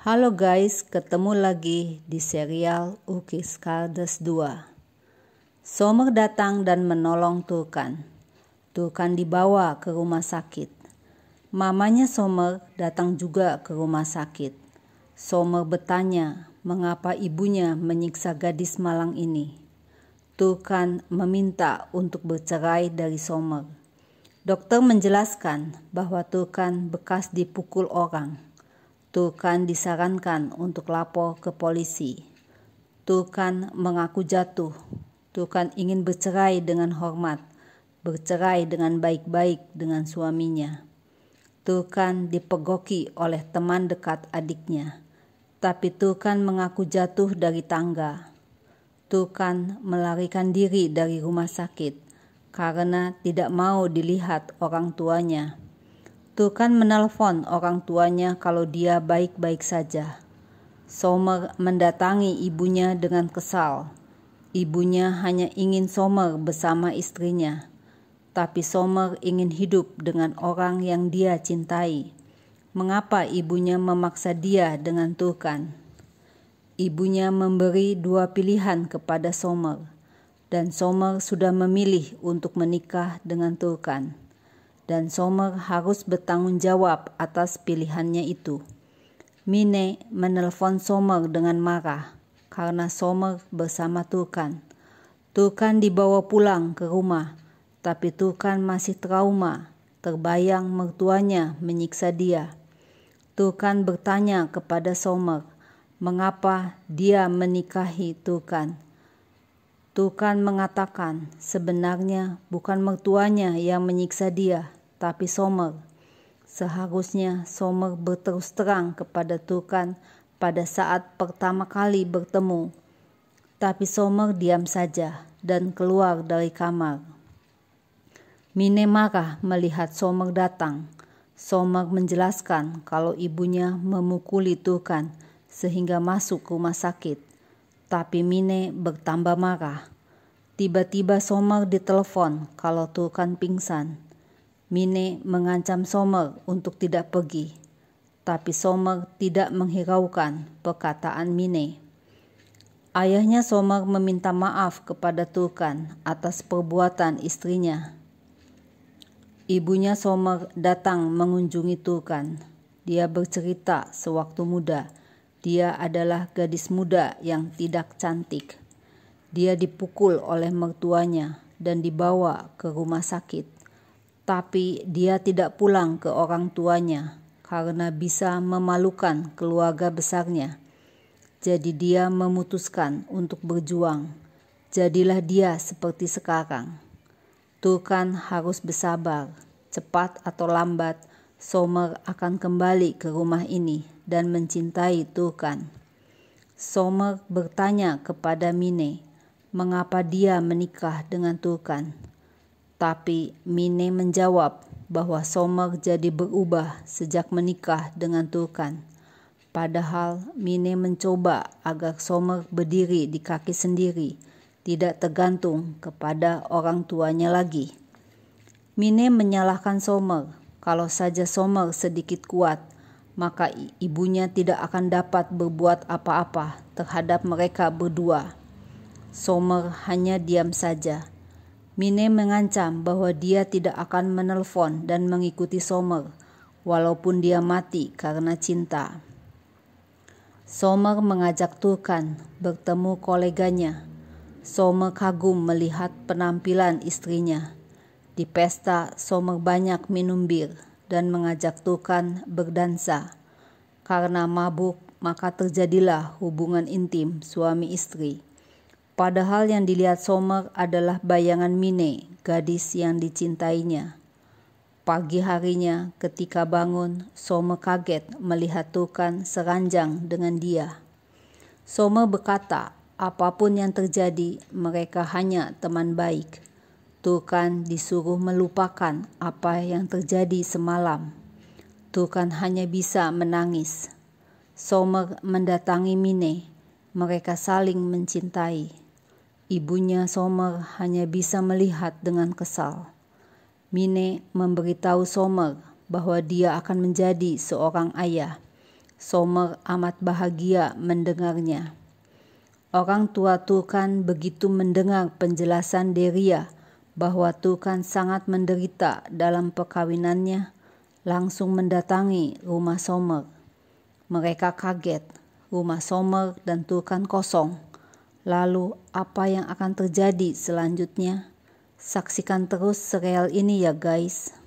Halo guys, ketemu lagi di serial Ukis Kardes 2. Somer datang dan menolong Turkan. Turkan dibawa ke rumah sakit. Mamanya Somer datang juga ke rumah sakit. Somer bertanya mengapa ibunya menyiksa gadis malang ini. Turkan meminta untuk bercerai dari Somer. Dokter menjelaskan bahwa Turkan bekas dipukul orang Tukan disarankan untuk lapor ke polisi. Tukan mengaku jatuh. Tukan ingin bercerai dengan hormat, bercerai dengan baik-baik dengan suaminya. Tukan dipegoki oleh teman dekat adiknya, tapi Tukan mengaku jatuh dari tangga. Tukan melarikan diri dari rumah sakit karena tidak mau dilihat orang tuanya. Tukan menelpon orang tuanya kalau dia baik-baik saja. Somer mendatangi ibunya dengan kesal. Ibunya hanya ingin Somer bersama istrinya, tapi Somer ingin hidup dengan orang yang dia cintai. Mengapa ibunya memaksa dia dengan Tukan? Ibunya memberi dua pilihan kepada Somer, dan Somer sudah memilih untuk menikah dengan Tukan dan Somer harus bertanggung jawab atas pilihannya itu. Mine menelpon Sommer dengan marah karena Somer bersama Turkan. Turkan dibawa pulang ke rumah, tapi Turkan masih trauma, terbayang mertuanya menyiksa dia. Turkan bertanya kepada Somer, mengapa dia menikahi Turkan. Turkan mengatakan sebenarnya bukan mertuanya yang menyiksa dia, tapi Somer. Seharusnya Somer berterus terang kepada Turkan pada saat pertama kali bertemu. Tapi Somer diam saja dan keluar dari kamar. Mine marah melihat Somer datang. Somer menjelaskan kalau ibunya memukuli Turkan sehingga masuk ke rumah sakit. Tapi Mine bertambah marah. Tiba-tiba Somer ditelepon kalau Turkan pingsan Mine mengancam Somer untuk tidak pergi, tapi Somer tidak menghiraukan perkataan Mine. Ayahnya Somer meminta maaf kepada Turkan atas perbuatan istrinya. Ibunya Somer datang mengunjungi Turkan. Dia bercerita sewaktu muda, dia adalah gadis muda yang tidak cantik. Dia dipukul oleh mertuanya dan dibawa ke rumah sakit tapi dia tidak pulang ke orang tuanya karena bisa memalukan keluarga besarnya. Jadi dia memutuskan untuk berjuang. Jadilah dia seperti sekarang. Turkan harus bersabar. Cepat atau lambat, Somer akan kembali ke rumah ini dan mencintai Turkan. Somer bertanya kepada Mine, mengapa dia menikah dengan Turkan. Tapi Mine menjawab bahwa Somer jadi berubah sejak menikah dengan Turkan. Padahal Mine mencoba agar Somer berdiri di kaki sendiri, tidak tergantung kepada orang tuanya lagi. Mine menyalahkan Somer, kalau saja Somer sedikit kuat, maka ibunya tidak akan dapat berbuat apa-apa terhadap mereka berdua. Somer hanya diam saja Mine mengancam bahwa dia tidak akan menelpon dan mengikuti Sommer, walaupun dia mati karena cinta. Sommer mengajak Turkan bertemu koleganya. Sommer kagum melihat penampilan istrinya. Di pesta, Sommer banyak minum bir dan mengajak Turkan berdansa. Karena mabuk, maka terjadilah hubungan intim suami istri. Padahal yang dilihat Somer adalah bayangan Mine, gadis yang dicintainya. Pagi harinya, ketika bangun, Somer kaget melihat Tukan seranjang dengan dia. Somer berkata, apapun yang terjadi, mereka hanya teman baik. Tukan disuruh melupakan apa yang terjadi semalam. Tukan hanya bisa menangis. Somer mendatangi Mine. Mereka saling mencintai. Ibunya Somer hanya bisa melihat dengan kesal. Mine memberitahu Somer bahwa dia akan menjadi seorang ayah. Somer amat bahagia mendengarnya. Orang tua Tukan begitu mendengar penjelasan Deria bahwa Tukan sangat menderita dalam perkawinannya, langsung mendatangi rumah Somer. Mereka kaget, rumah Somer dan Tukan kosong Lalu, apa yang akan terjadi selanjutnya? Saksikan terus serial ini, ya guys.